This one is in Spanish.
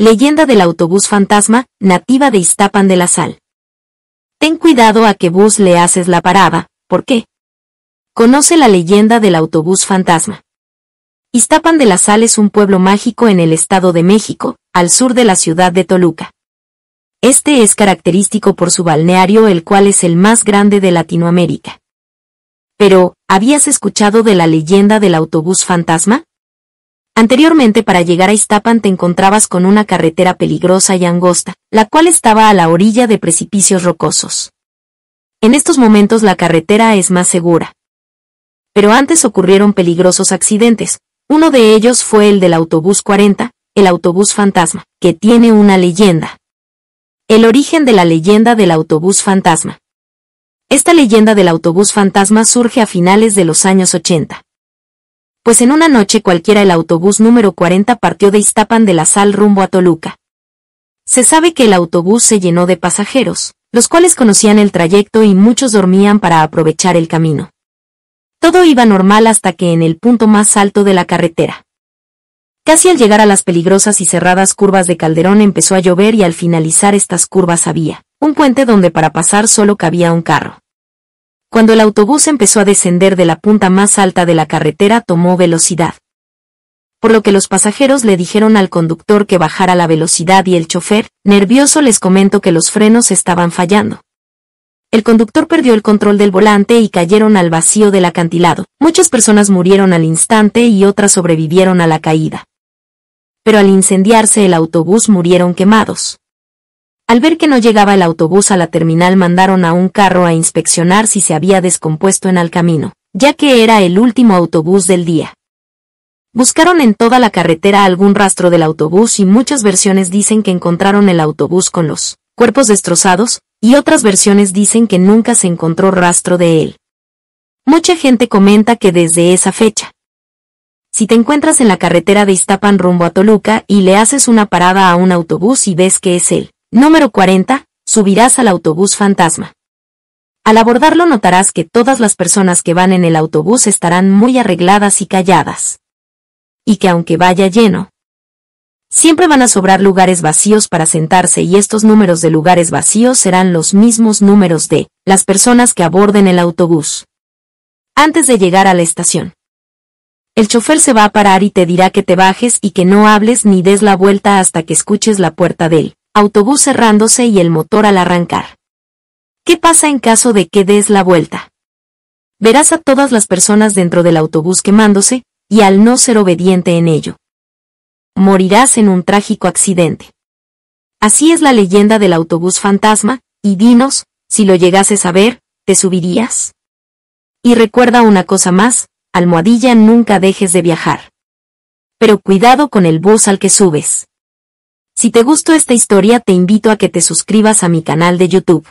Leyenda del autobús fantasma, nativa de Iztapan de la Sal. Ten cuidado a que bus le haces la parada, ¿por qué? Conoce la leyenda del autobús fantasma. Iztapan de la Sal es un pueblo mágico en el Estado de México, al sur de la ciudad de Toluca. Este es característico por su balneario el cual es el más grande de Latinoamérica. Pero, ¿habías escuchado de la leyenda del autobús fantasma? Anteriormente para llegar a Iztapan te encontrabas con una carretera peligrosa y angosta, la cual estaba a la orilla de precipicios rocosos. En estos momentos la carretera es más segura. Pero antes ocurrieron peligrosos accidentes, uno de ellos fue el del autobús 40, el autobús fantasma, que tiene una leyenda. El origen de la leyenda del autobús fantasma. Esta leyenda del autobús fantasma surge a finales de los años 80 pues en una noche cualquiera el autobús número 40 partió de Iztapan de la Sal rumbo a Toluca. Se sabe que el autobús se llenó de pasajeros, los cuales conocían el trayecto y muchos dormían para aprovechar el camino. Todo iba normal hasta que en el punto más alto de la carretera. Casi al llegar a las peligrosas y cerradas curvas de Calderón empezó a llover y al finalizar estas curvas había un puente donde para pasar solo cabía un carro. Cuando el autobús empezó a descender de la punta más alta de la carretera tomó velocidad. Por lo que los pasajeros le dijeron al conductor que bajara la velocidad y el chofer, nervioso les comentó que los frenos estaban fallando. El conductor perdió el control del volante y cayeron al vacío del acantilado. Muchas personas murieron al instante y otras sobrevivieron a la caída. Pero al incendiarse el autobús murieron quemados. Al ver que no llegaba el autobús a la terminal mandaron a un carro a inspeccionar si se había descompuesto en el camino, ya que era el último autobús del día. Buscaron en toda la carretera algún rastro del autobús y muchas versiones dicen que encontraron el autobús con los cuerpos destrozados, y otras versiones dicen que nunca se encontró rastro de él. Mucha gente comenta que desde esa fecha, si te encuentras en la carretera de Iztapan rumbo a Toluca y le haces una parada a un autobús y ves que es él, Número 40. Subirás al autobús fantasma. Al abordarlo notarás que todas las personas que van en el autobús estarán muy arregladas y calladas. Y que aunque vaya lleno, siempre van a sobrar lugares vacíos para sentarse y estos números de lugares vacíos serán los mismos números de las personas que aborden el autobús. Antes de llegar a la estación. El chofer se va a parar y te dirá que te bajes y que no hables ni des la vuelta hasta que escuches la puerta de él autobús cerrándose y el motor al arrancar. ¿Qué pasa en caso de que des la vuelta? Verás a todas las personas dentro del autobús quemándose, y al no ser obediente en ello. Morirás en un trágico accidente. Así es la leyenda del autobús fantasma, y dinos, si lo llegases a ver, ¿te subirías? Y recuerda una cosa más, almohadilla nunca dejes de viajar. Pero cuidado con el bus al que subes. Si te gustó esta historia te invito a que te suscribas a mi canal de YouTube.